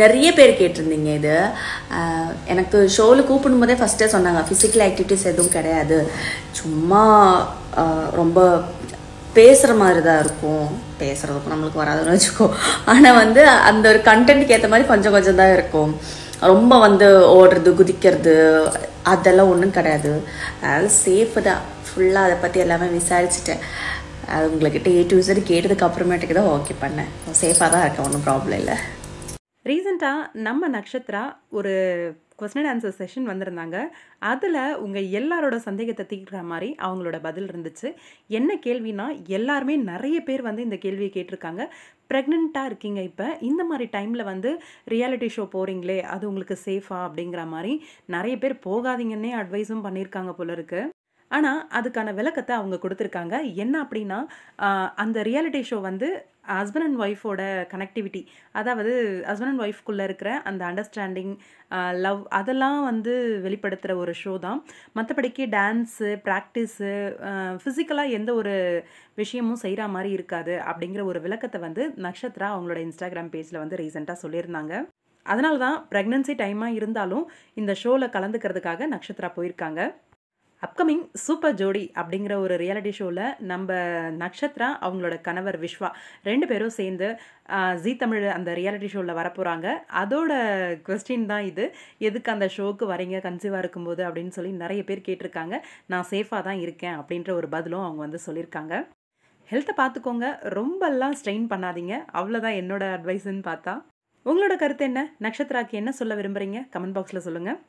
நிறைய பேர் கேட்டிருந்தீங்க இது எனக்கு ஷோவில் கூப்பிடும் போதே ஃபஸ்ட்டே சொன்னாங்க ஃபிசிக்கல் ஆக்டிவிட்டிஸ் எதுவும் கிடையாது சும்மா ரொம்ப பேசுகிற மாதிரி தான் இருக்கும் பேசுகிறதுக்கும் நம்மளுக்கு வராதுன்னு வச்சுக்கோ ஆனால் வந்து அந்த ஒரு கண்டென்ட்டுக்கு ஏற்ற மாதிரி கொஞ்சம் கொஞ்சம் தான் இருக்கும் ரொம்ப வந்து ஓடுறது குதிக்கிறது அதெல்லாம் ஒன்றும் கிடையாது அதனால் சேஃபு தான் ஃபுல்லாக அதை பற்றி எல்லாமே விசாரிச்சுட்டேன் அது உங்கள்கிட்ட ஏ டு விசட் கேட்டதுக்கு அப்புறமேட்டுக்கு தான் ஓகே பண்ணேன் சேஃபாக தான் இருக்கேன் ஒன்றும் ப்ராப்ளம் இல்லை ரீசெண்டாக நம்ம நக்ஷத்ரா ஒரு கொஸ்டின் ஆன்சர் செஷன் வந்திருந்தாங்க அதில் உங்கள் எல்லாரோட சந்தேகத்தை தீர்க்குற மாதிரி அவங்களோட பதில் இருந்துச்சு என்ன கேள்வினா எல்லாருமே நிறைய பேர் வந்து இந்த கேள்வியை கேட்டிருக்காங்க ப்ரெக்னெண்ட்டாக இருக்கீங்க இப்போ இந்த மாதிரி டைமில் வந்து ரியாலிட்டி ஷோ போகிறீங்களே அது உங்களுக்கு சேஃபா அப்படிங்கிற மாதிரி நிறைய பேர் போகாதீங்கன்னே அட்வைஸும் பண்ணியிருக்காங்க போல இருக்குது ஆனால் அதுக்கான விளக்கத்தை அவங்க கொடுத்துருக்காங்க என்ன அப்படின்னா அந்த ரியாலிட்டி ஷோ வந்து ஹஸ்பண்ட் அண்ட் ஒய்ஃபோட கனெக்டிவிட்டி அதாவது ஹஸ்பண்ட் அண்ட் ஒய்ஃப்குள்ளே இருக்கிற அந்த அண்டர்ஸ்டாண்டிங் லவ் அதெல்லாம் வந்து வெளிப்படுத்துகிற ஒரு ஷோ தான் மற்றபடிக்கு டான்ஸு ப்ராக்டிஸு ஃபிசிக்கலாக எந்த ஒரு விஷயமும் செய்கிற மாதிரி இருக்காது அப்படிங்கிற ஒரு விளக்கத்தை வந்து நக்ஷத்ரா அவங்களோட இன்ஸ்டாகிராம் பேஜில் வந்து ரீசெண்டாக சொல்லியிருந்தாங்க அதனால தான் ப்ரெக்னென்சி டைமாக இருந்தாலும் இந்த ஷோவில் கலந்துக்கிறதுக்காக நக்ஷத்ரா போயிருக்காங்க அப்கமிங் சூப்பர் ஜோடி அப்படிங்கிற ஒரு ரியாலிட்டி ஷோவில் நம்ம நக்ஷத்ரா அவங்களோட கணவர் விஸ்வா ரெண்டு பேரும் சேர்ந்து ஜி தமிழ் அந்த ரியாலிட்டி ஷோவில் வரப்போகிறாங்க அதோட கொஸ்டின் தான் இது எதுக்கு அந்த ஷோவுக்கு வரீங்க கன்சீவாக இருக்கும்போது அப்படின்னு சொல்லி நிறைய பேர் கேட்டிருக்காங்க நான் சேஃபாக தான் இருக்கேன் அப்படின்ற ஒரு பதிலும் அவங்க வந்து சொல்லியிருக்காங்க ஹெல்த்தை பார்த்துக்கோங்க ரொம்பலாம் ஸ்ட்ரெயின் பண்ணாதீங்க அவ்வளோதான் என்னோட அட்வைஸுன்னு பார்த்தா உங்களோட கருத்து என்ன நக்ஷத்ராக்கு என்ன சொல்ல விரும்புகிறீங்க கமெண்ட் பாக்ஸில் சொல்லுங்கள்